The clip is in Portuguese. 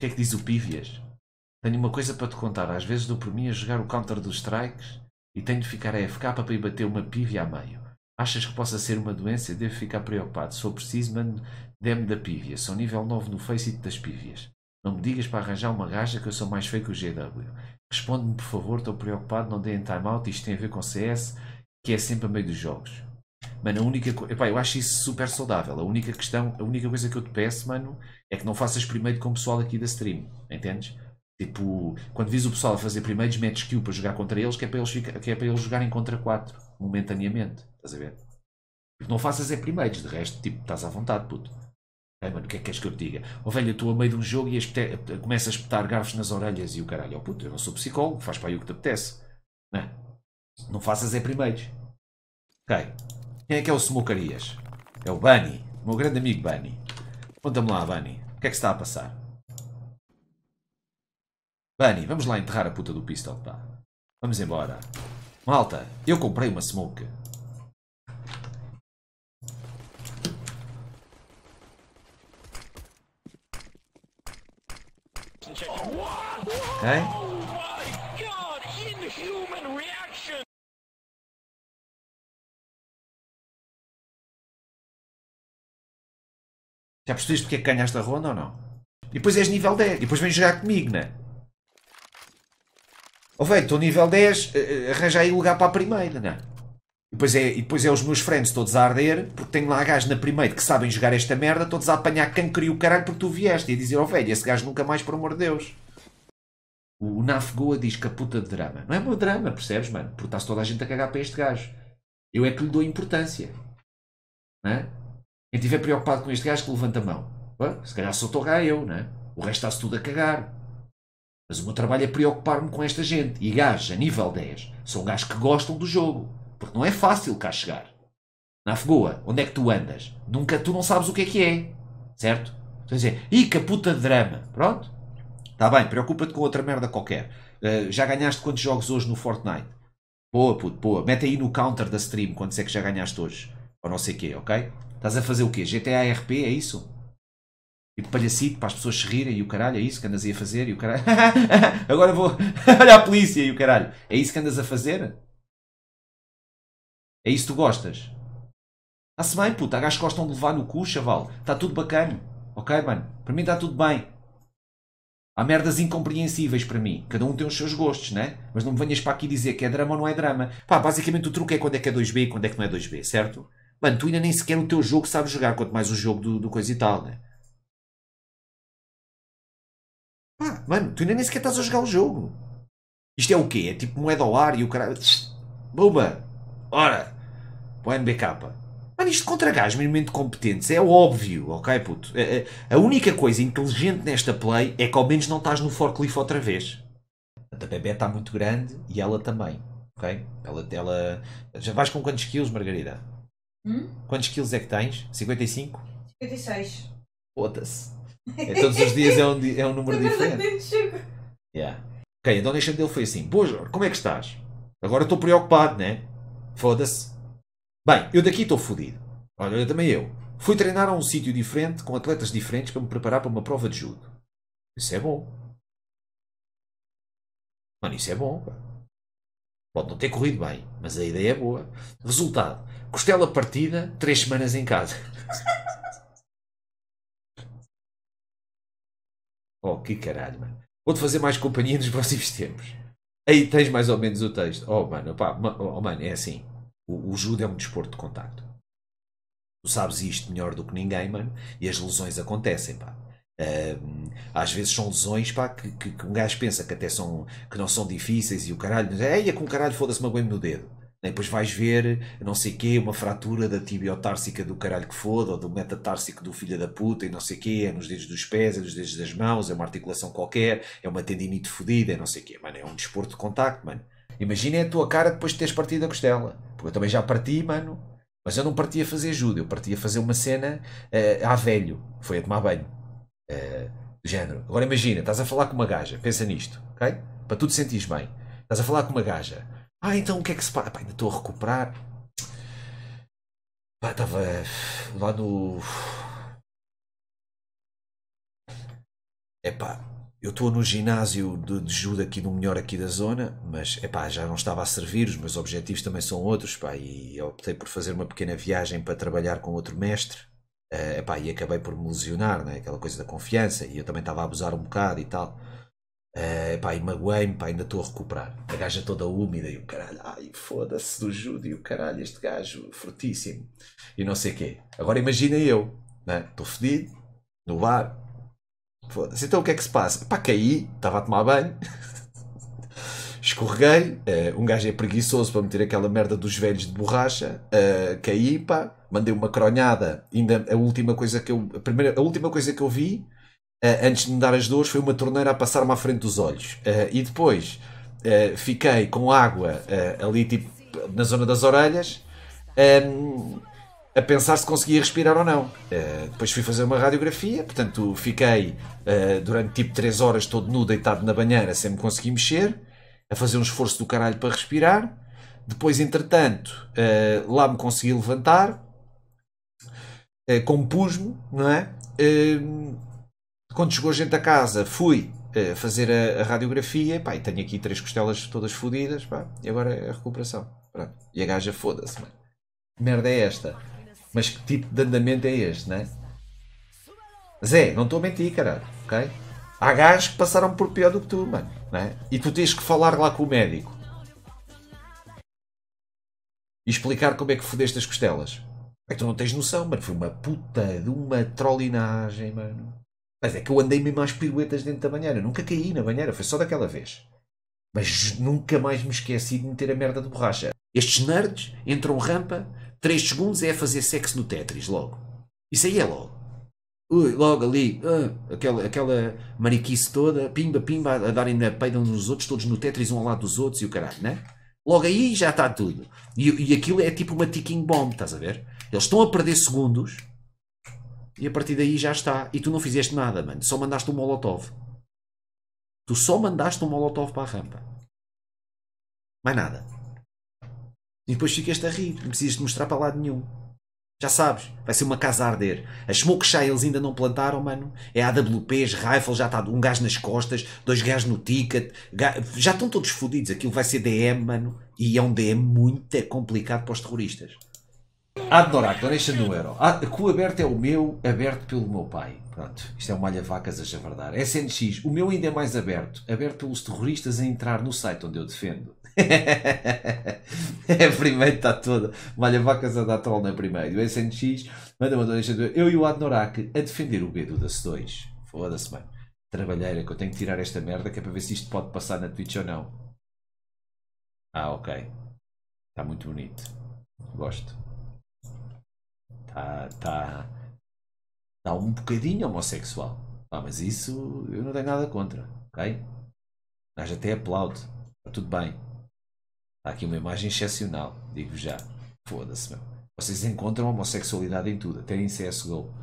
que é que diz o Pívias? Tenho uma coisa para te contar. Às vezes dou por mim a jogar o counter dos strikes e tenho de ficar a FK para ir bater uma pívia a meio. Achas que possa ser uma doença? Devo ficar preocupado. Sou preciso, mano, dê-me da pívia. Sou nível 9 no Faceit das pívias. Não me digas para arranjar uma gaja que eu sou mais feio que o GW. Responde-me, por favor, estou preocupado, não deem time-out. Isto tem a ver com CS, que é sempre a meio dos jogos. Mano, a única eu acho isso super saudável. A única questão, a única coisa que eu te peço, mano, é que não faças primeiro com o pessoal aqui da stream, entendes? Tipo, quando vis o pessoal a fazer primeiros que o para jogar contra eles, que é para eles, que é para eles jogarem contra 4, momentaneamente, estás a ver? Porque não faças é primeiros, de resto, tipo, estás à vontade, puto. Ei, mano, o que é que queres que eu te diga? velho estou a meio de um jogo e começa começas a espetar garfos nas orelhas e o caralho, oh puto, eu não sou psicólogo, faz para aí o que te apetece. Não, é? não faças é primeiros. Ok. Quem é que é o Smokarias? É o Bunny. O meu grande amigo Bunny. Conta-me lá, Bunny. O que é que se está a passar? Bunny, vamos lá enterrar a puta do pistol, pá. Vamos embora. Malta, eu comprei uma smoke. Ok? Oh Já percebeste porque é que ganhaste a ronda ou não? E depois és nível 10. E depois vens jogar comigo, né? Ou oh, velho, estou nível 10, eh, eh, arranja aí lugar para a primeira, né? E depois, é, e depois é os meus friends todos a arder, porque tenho lá gajos na primeira que sabem jogar esta merda, todos a apanhar cancro e o caralho porque tu vieste. E a dizer, oh velho, esse gajo nunca mais, por amor de Deus. O, o Nafgoa diz que a puta de drama. Não é meu drama, percebes, mano? Porque está-se toda a gente a cagar para este gajo. Eu é que lhe dou importância. Não é? Quem estiver preocupado com este gajo que levanta a mão. se calhar sou estou eu, né? O resto está-se tudo a cagar. Mas o meu trabalho é preocupar-me com esta gente. E gajos a nível 10 são gajos que gostam do jogo. Porque não é fácil cá chegar. Na Afgoa, onde é que tu andas? Nunca, tu não sabes o que é que é. Certo? a então dizer, e puta de drama. Pronto? Está bem, preocupa-te com outra merda qualquer. Uh, já ganhaste quantos jogos hoje no Fortnite? Boa, puto, boa. Mete aí no counter da stream quantos é que já ganhaste hoje. Ou não sei o quê, ok? Estás a fazer o quê? GTA RP, é isso? E de palhacito para as pessoas se rirem e o caralho, é isso que andas a fazer e o caralho. Agora vou. Olha a polícia e o caralho. É isso que andas a fazer? É isso que tu gostas? Está-se bem, puta. Há gajos gostam de levar no cu, chaval. Está tudo bacana. Ok, mano? Para mim está tudo bem. Há merdas incompreensíveis para mim. Cada um tem os seus gostos, né? Mas não me venhas para aqui dizer que é drama ou não é drama. Pá, basicamente o truque é quando é que é 2B e quando é que não é 2B, certo? Mano, tu ainda nem sequer o teu jogo sabes jogar, quanto mais um jogo do, do coisa e tal, né? Pá, mano, tu ainda nem sequer estás a jogar o jogo. Isto é o quê? É tipo moeda ao ar e o cara. Bumba! Ora! Põe mbk Mano, isto contra gajos minimamente competentes é óbvio, ok, puto? A, é, a, é, a única coisa inteligente nesta play é que ao menos não estás no forklift outra vez. A bebê está muito grande e ela também, ok? Ela, ela... Já vais com quantos quilos, Margarida? Hum? Quantos quilos é que tens? 55? 56. Foda-se. É, todos os dias é um, é um número diferente. Yeah. Ok, então deixa dele foi assim. Boa, Jorge, como é que estás? Agora estou preocupado, né? Foda-se. Bem, eu daqui estou fodido. Olha, eu também eu. Fui treinar a um sítio diferente, com atletas diferentes, para me preparar para uma prova de judo. Isso é bom. Mano, isso é bom. Pá. Pode não ter corrido bem, mas a ideia é boa. Resultado: costela partida, três semanas em casa. oh, que caralho, mano. Vou-te fazer mais companhia nos próximos tempos. Aí tens mais ou menos o texto. Oh, mano, pá, oh, mano é assim. O, o judo é um desporto de contacto. Tu sabes isto melhor do que ninguém, mano. E as lesões acontecem, pá. Uh, às vezes são lesões pá, que, que, que, um gajo pensa que até são que não são difíceis e o caralho, é, é com um caralho foda-se uma me no dedo. Né, depois vais ver, não sei quê, uma fratura da tibiotársica do caralho que foda, ou do metatársico do filho da puta, e não sei o quê, é nos dedos dos pés, é nos dedos das mãos, é uma articulação qualquer, é uma tendinite fodida, é não sei quê, mano, é um desporto de contacto, mano. Imagina a tua cara depois de teres partido a costela, porque eu também já parti, mano, mas eu não partia a fazer judo, eu partia a fazer uma cena uh, à velho, foi a tomar banho. Uh, género. Agora imagina, estás a falar com uma gaja, pensa nisto, ok? Para tu te sentires bem. Estás a falar com uma gaja. Ah, então o que é que se passa? ainda estou a recuperar. Pá, estava lá no. É pá, eu estou no ginásio de, de judo aqui no melhor aqui da zona, mas epá, já não estava a servir, os meus objetivos também são outros, pá, e optei por fazer uma pequena viagem para trabalhar com outro mestre. Uh, epá, e acabei por me lesionar, né? aquela coisa da confiança, e eu também estava a abusar um bocado e tal. Uh, epá, e magoei-me, ainda estou a recuperar. A gaja toda úmida e o caralho, ai foda-se do Judo e o caralho, este gajo fortíssimo e não sei o quê. Agora imagina eu, né? estou né? fedido, no bar, foda-se, então o que é que se passa? Pá, caí, estava a tomar banho. Escorreguei, uh, um gajo é preguiçoso para meter aquela merda dos velhos de borracha, uh, caí, pá, mandei uma cronhada. Ainda a última coisa que eu, a primeira, a última coisa que eu vi, uh, antes de me dar as dores, foi uma torneira a passar-me à frente dos olhos. e depois fiquei com água ali, tipo, na zona das orelhas. Um, ehm, a pensar se conseguia respirar ou não. Uh, depois fui fazer uma radiografia, portanto fiquei uh, durante tipo 3 horas todo nu deitado na banheira sem me conseguir mexer a fazer um esforço do caralho para respirar. Depois, entretanto, uh, lá me consegui levantar, uh, eh, compus-me, não é? Uh, quando chegou gente a casa, fui uh, fazer a, a, radiografia, pá, e tenho aqui três costelas todas fodidas, pá, e agora é a recuperação. Pronto. E a gaja foda-se, mano. Que merda é esta? Mas que tipo de andamento é este, né? Zé, não estou a mentir, caralho, ok? Há gajos que passaram por pior do que tu, mano. Né? E tu tens que falar lá com o médico. E explicar como é que fodeste as costelas. É que tu não tens noção, mano. Foi uma puta de uma trollinagem, mano. Mas é que eu andei mesmo às piruetas dentro da banheira. Nunca caí na banheira, foi só daquela vez. Mas nunca mais me esqueci de meter a merda de borracha. Estes nerds entram rampa, 3 segundos é a fazer sexo no Tetris, logo. Isso aí é logo ui, logo ali, uh, aquela, aquela mariquice toda, pimba, pimba, a darem na peida uns nos outros, todos no Tetris um ao lado dos outros e o caralho, né? Logo aí já está tudo. E, e aquilo é tipo uma ticking bomb, estás a ver? Eles estão a perder segundos e a partir daí já está. E tu não fizeste nada, mano. Só mandaste um molotov. Tu só mandaste um molotov para a rampa. Mais nada. E depois ficaste a rir. Não precisas de mostrar para lado nenhum. Já sabes, vai ser uma casa a arder. As Smokesha eles ainda não plantaram, mano. É AWPs, Rifle, já está um gajo nas costas, dois gajos no ticket. Já estão todos fodidos. Aquilo vai ser DM, mano. E é um DM muito complicado para os terroristas. Adnorato, Donation número. A, ah, cu aberto é o meu, aberto pelo meu pai. Pronto, isto é um malha vacas a javardar. SNX, o meu ainda é mais aberto. Aberto pelos terroristas a entrar no site onde eu defendo. é primeiro está toda. Malha vacas a dar troll na primeira. O SNX manda uma donation do Eu e o Adnorak a defender o Bedu das C2. Foda-se, mano. Trabalheira que eu tenho que tirar esta merda que é para ver se isto pode passar na Twitch ou não. Ah, ok. Está muito bonito. Gosto. Está tá, tá um bocadinho homossexual. Ah, mas isso eu não tenho nada contra, ok? Mas até aplaudo. Está tudo bem. Está aqui uma imagem excepcional, digo já. Foda-se, meu. Vocês encontram homossexualidade em tudo, até em CSGO.